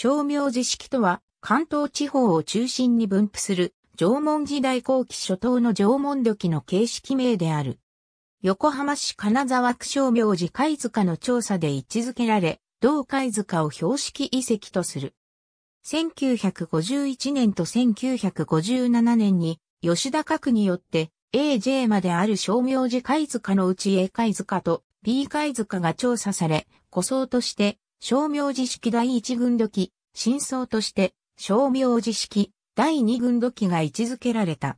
称名寺式とは、関東地方を中心に分布する、縄文時代後期初頭の縄文土器の形式名である。横浜市金沢区小名寺貝塚の調査で位置づけられ、同貝塚を標識遺跡とする。1951年と1957年に、吉田閣によって、AJ まである小名寺貝塚のうち A 貝塚と B 貝塚が調査され、古層として、小名寺式第一軍土器、真相として、商名字式、第二軍土器が位置づけられた。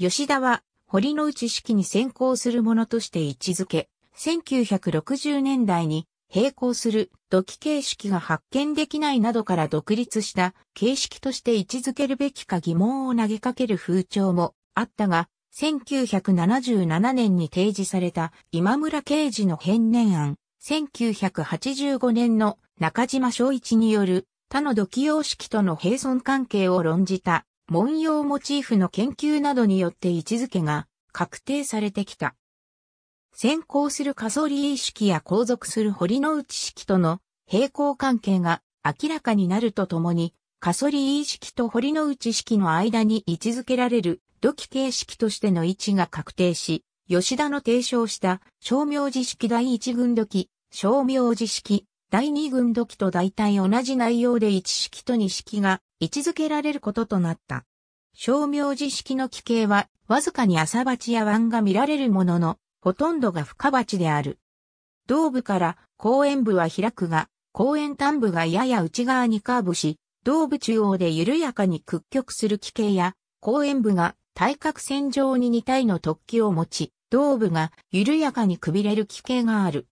吉田は、堀之内式に先行するものとして位置づけ、1960年代に並行する土器形式が発見できないなどから独立した形式として位置づけるべきか疑問を投げかける風潮もあったが、1977年に提示された今村刑事の返年案、1985年の中島昭一による他の土器様式との並存関係を論じた、文様モチーフの研究などによって位置づけが確定されてきた。先行するカソリー式や後続する堀之内式との並行関係が明らかになるとともに、カソリー式と堀之内式の間に位置づけられる土器形式としての位置が確定し、吉田の提唱した、照明寺式第一軍土器、照明寺式、第二軍土器と大体同じ内容で一式と二式が位置づけられることとなった。照明寺式の規形は、わずかに朝鉢や湾が見られるものの、ほとんどが深鉢である。胴部から後円部は開くが、後円端部がやや内側にカーブし、胴部中央で緩やかに屈曲する規形や、後円部が対角線上に2体の突起を持ち、胴部が緩やかにくびれる規形がある。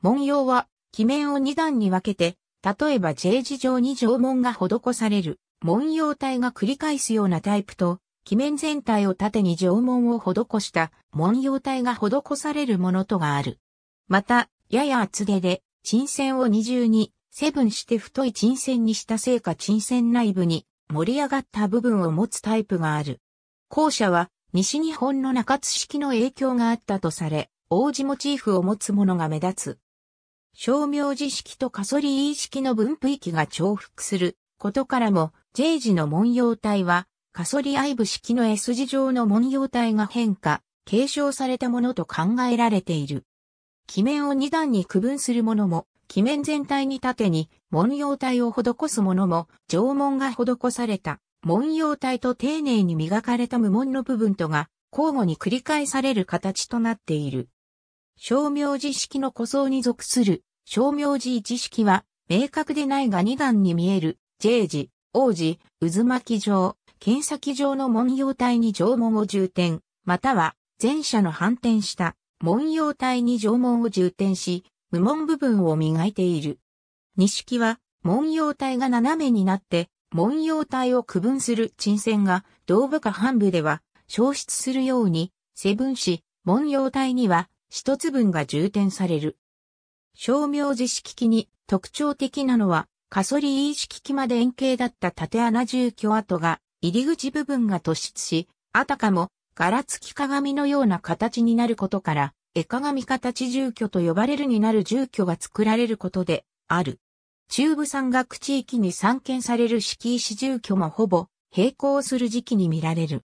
文様は記面を2段に分けて、例えば J 字状に縄文が施される、文様体が繰り返すようなタイプと、記面全体を縦に縄文を施した文様体が施されるものとがある。また、やや厚手で、沈線を二重に、セブンして太い沈線にしたせいか沈線内部に盛り上がった部分を持つタイプがある。後者は、西日本の中津式の影響があったとされ、王子モチーフを持つものが目立つ。商名字式とカソリー式の分布域が重複することからも、J 字の文様体は、カソリアイブ式の S 字上の文様体が変化、継承されたものと考えられている。記面を2段に区分するものも、記面全体に縦に文様体を施すものも、縄文が施された文様体と丁寧に磨かれた無文の部分とが、交互に繰り返される形となっている。商名字式の古層に属する小名字一式は、明確でないが二段に見える、J 字、王字、渦巻き状、剣先状の文様体に縄文を充填、または、前者の反転した文様体に縄文を充填し、無門部分を磨いている。二式は、文様体が斜めになって、文様体を区分する沈線が、道部下半部では、消失するように、背分子、文様体には、一つ分が充填される。照明自式機に特徴的なのは、カソリー式機まで円形だった縦穴住居跡が入り口部分が突出し、あたかも柄付き鏡のような形になることから、絵鏡形住居と呼ばれるになる住居が作られることである。中部山岳地域に散見される敷石住居もほぼ並行する時期に見られる。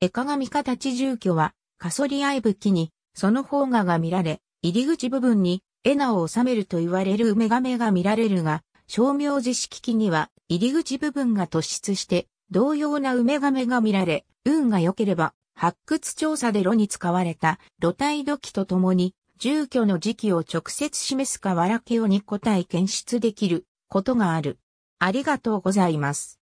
絵鏡形住居はカソリアイブ木にその方がが見られ、入り口部分にエナを収めると言われる梅亀が見られるが、照明寺式機には入り口部分が突出して同様な梅亀が見られ、運が良ければ発掘調査で炉に使われた露体土器とともに住居の時期を直接示す瓦器を2個体検出できることがある。ありがとうございます。